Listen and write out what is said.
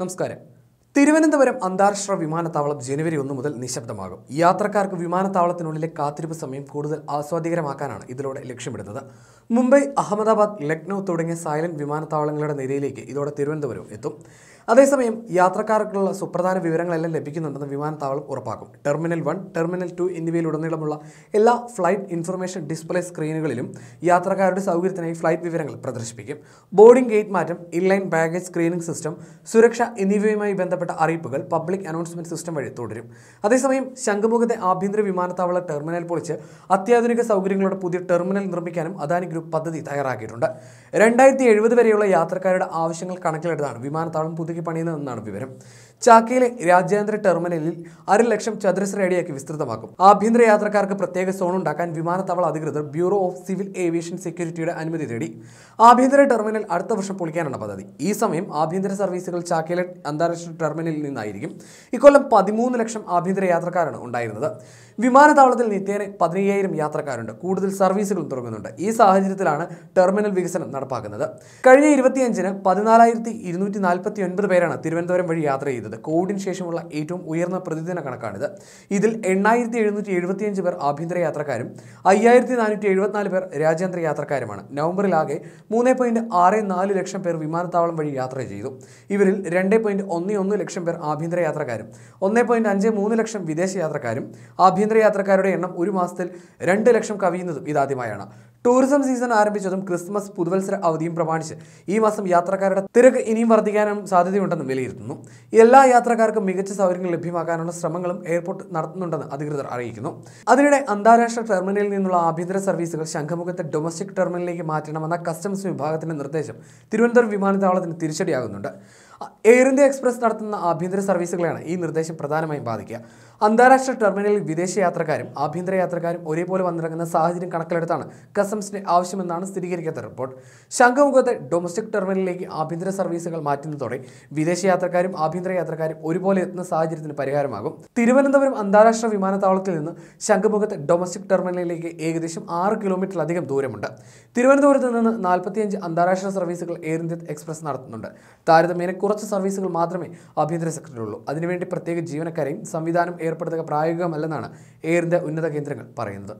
നമസ്കാരം തിരുവനന്തപുരം അന്താരാഷ്ട്ര വിമാനത്താവളം ജനുവരി ഒന്ന് മുതൽ നിശബ്ദമാകും യാത്രക്കാർക്ക് വിമാനത്താവളത്തിനുള്ളിലെ കാത്തിരിപ്പ് സമയം കൂടുതൽ ആസ്വാദികരമാക്കാനാണ് ഇതിലൂടെ ലക്ഷ്യമിടുന്നത് മുംബൈ അഹമ്മദാബാദ് ലക്നൗ തുടങ്ങിയ സൈലന്റ് വിമാനത്താവളങ്ങളുടെ നിരയിലേക്ക് ഇതോടെ തിരുവനന്തപുരം എത്തും അതേസമയം യാത്രക്കാർക്കുള്ള സുപ്രധാന വിവരങ്ങളെല്ലാം ലഭിക്കുന്നുണ്ടെന്ന് വിമാനത്താവളം ഉറപ്പാക്കും ടെർമിനൽ വൺ ടെർമിനൽ ടു എന്നിവയിലുടനീളമുള്ള എല്ലാ ഫ്ലൈറ്റ് ഇൻഫർമേഷൻ ഡിസ്പ്ലേ സ്ക്രീനുകളിലും യാത്രക്കാരുടെ സൗകര്യത്തിനായി ഫ്ലൈറ്റ് വിവരങ്ങൾ പ്രദർശിപ്പിക്കും ബോർഡിംഗ് ഗേറ്റ് മാറ്റം ഇൻലൈൻ ബാഗേജ് സ്ക്രീനിംഗ് സിസ്റ്റം സുരക്ഷ എന്നിവയുമായി ബന്ധപ്പെട്ട ബന്ധപ്പെട്ട അറിയിപ്പുകൾ പബ്ലിക് അനൗൺസ്മെന്റ് സിസ്റ്റം വഴി തുടരും അതേസമയം ശംഖുമുഖത്തെ ആഭ്യന്തര വിമാനത്താവള ടെർമിനൽ പൊളിച്ച് അത്യാധുനിക സൗകര്യങ്ങളുടെ പുതിയ ടെർമിനൽ നിർമ്മിക്കാനും അദാനി ഗ്രൂപ്പ് പദ്ധതി തയ്യാറാക്കിയിട്ടുണ്ട് രണ്ടായിരത്തി എഴുപത് വരെയുള്ള യാത്രക്കാരുടെ ആവശ്യങ്ങൾ കണക്കിലെടുത്താണ് വിമാനത്താവളം പുതുക്കി പണിയുന്നതെന്നാണ് വിവരം ചാക്കയിലെ രാജ്യാന്തര ടെർമിനലിൽ അര ലക്ഷം ചതുരശ്ര അടിയാക്കി വിസ്തൃതമാക്കും ആഭ്യന്തര യാത്രക്കാർക്ക് പ്രത്യേക സോൺ ഉണ്ടാക്കാൻ വിമാനത്താവള അധികൃതർ ബ്യൂറോ ഓഫ് സിവിൽ ഏവിയേഷൻ സെക്യൂരിറ്റിയുടെ അനുമതി തേടി ആഭ്യന്തര ടെർമിനൽ അടുത്ത വർഷം പൊളിക്കാനാണ് പദ്ധതി ഈ സമയം ആഭ്യന്തര സർവീസുകൾ ചാക്കയിലെ അന്താരാഷ്ട്ര ടെർമിനലിൽ നിന്നായിരിക്കും ഇക്കൊല്ലം പതിമൂന്ന് ലക്ഷം ആഭ്യന്തര യാത്രക്കാരാണ് ഉണ്ടായിരുന്നത് വിമാനത്താവളത്തിൽ നിത്യേന പതിനയ്യായിരം യാത്രക്കാരുണ്ട് കൂടുതൽ സർവീസുകളും തുടങ്ങുന്നുണ്ട് ഈ സാഹചര്യത്തിലാണ് ടെർമിനൽ വികസനം നടപ്പാക്കുന്നത് കഴിഞ്ഞ ഇരുപത്തിയഞ്ചിന് പതിനാലായിരത്തി ഇരുന്നൂറ്റി നാൽപ്പത്തി ഒൻപത് പേരാണ് തിരുവനന്തപുരം വഴി യാത്ര ചെയ്തത് കോവിഡിന് ശേഷമുള്ള ഏറ്റവും ഉയർന്ന പ്രതിദിന കണക്കാണിത് ഇതിൽ എണ്ണായിരത്തി എഴുന്നൂറ്റി എഴുപത്തിയഞ്ച് പേർ ആഭ്യന്തര യാത്രക്കാരും അയ്യായിരത്തി നാനൂറ്റി എഴുപത്തിനാല് പേർ രാജ്യാന്തര യാത്രക്കാരുമാണ് നവംബറിൽ ആകെ മൂന്ന് പോയിന്റ് ആറ് നാല് ലക്ഷം പേർ വിമാനത്താവളം വഴി യാത്ര ചെയ്തു ഇവരിൽ രണ്ട് പോയിന്റ് ഒന്ന് ഒന്ന് ലക്ഷം പേർ ആഭ്യന്തര യാത്രക്കാരും ഒന്നേ പോയിന്റ് അഞ്ച് മൂന്ന് ലക്ഷം വിദേശ യാത്രക്കാരും ആഭ്യന്തര യാത്രക്കാരുടെ എണ്ണം ഒരു മാസത്തിൽ രണ്ട് ലക്ഷം കവിയുന്നതും ഇതാദ്യമായാണ് ടൂറിസം സീസൺ ആരംഭിച്ചതും ക്രിസ്മസ് പുതുവത്സര അവധിയും പ്രമാണിച്ച് ഈ മാസം യാത്രക്കാരുടെ തിരക്ക് ഇനിയും വർദ്ധിക്കാനും സാധ്യതയുണ്ടെന്നും വിലയിരുത്തുന്നു എല്ലാ യാത്രക്കാർക്കും മികച്ച സൗകര്യങ്ങൾ ലഭ്യമാക്കാനുള്ള ശ്രമങ്ങളും എയർപോർട്ട് നടത്തുന്നുണ്ടെന്ന് അധികൃതർ അറിയിക്കുന്നു അതിനിടെ അന്താരാഷ്ട്ര ടെർമിനലിൽ നിന്നുള്ള ആഭ്യന്തര സർവീസുകൾ ശംഖമുഖത്തെ ഡൊമസ്റ്റിക് ടെർമിനലിലേക്ക് മാറ്റണമെന്ന കസ്റ്റംസ് വിഭാഗത്തിന്റെ നിർദ്ദേശം തിരുവനന്തപുരം വിമാനത്താവളത്തിന് തിരിച്ചടിയാകുന്നുണ്ട് എയർ ഇന്ത്യ എക്സ്പ്രസ് നടത്തുന്ന ആഭ്യന്തര സർവീസുകളെയാണ് ഈ നിർദ്ദേശം പ്രധാനമായും ബാധിക്കുക അന്താരാഷ്ട്ര ടെർമിനലിൽ വിദേശ യാത്രക്കാരും ആഭ്യന്തര യാത്രക്കാരും ഒരേപോലെ വന്നിറങ്ങുന്ന സാഹചര്യം കണക്കിലെടുത്താണ് കസ്റ്റംസിന്റെ ആവശ്യമെന്നാണ് സ്ഥിരീകരിക്കാത്ത റിപ്പോർട്ട് ശംഖുമുഖത്തെ ഡൊമസ്റ്റിക് ടെർമിനലിലേക്ക് ആഭ്യന്തര സർവീസുകൾ മാറ്റുന്നതോടെ വിദേശ യാത്രക്കാരും ആഭ്യന്തര യാത്രക്കാരും ഒരുപോലെ എത്തുന്ന സാഹചര്യത്തിന് പരിഹാരമാകും തിരുവനന്തപുരം അന്താരാഷ്ട്ര വിമാനത്താവളത്തിൽ നിന്ന് ശംഖുമുഖത്തെ ഡൊമസ്റ്റിക് ടെർമിനലിലേക്ക് ഏകദേശം ആറ് കിലോമീറ്ററിലധികം ദൂരമുണ്ട് തിരുവനന്തപുരത്ത് നിന്ന് നാൽപ്പത്തിയഞ്ച് അന്താരാഷ്ട്ര സർവീസുകൾ എയർ ഇന്ത്യ എക്സ്പ്രസ് നടത്തുന്നുണ്ട് താരതമ്യേന കുറച്ച് സർവീസുകൾ മാത്രമേ ആഭ്യന്തര ഉള്ളൂ അതിനുവേണ്ടി പ്രത്യേക ജീവനക്കാരെയും സംവിധാനം ഏർപ്പെടുത്തുക പ്രായോഗികമല്ലെന്നാണ് എയർ ഇന്ത്യ ഉന്നത കേന്ദ്രങ്ങൾ പറയുന്നത്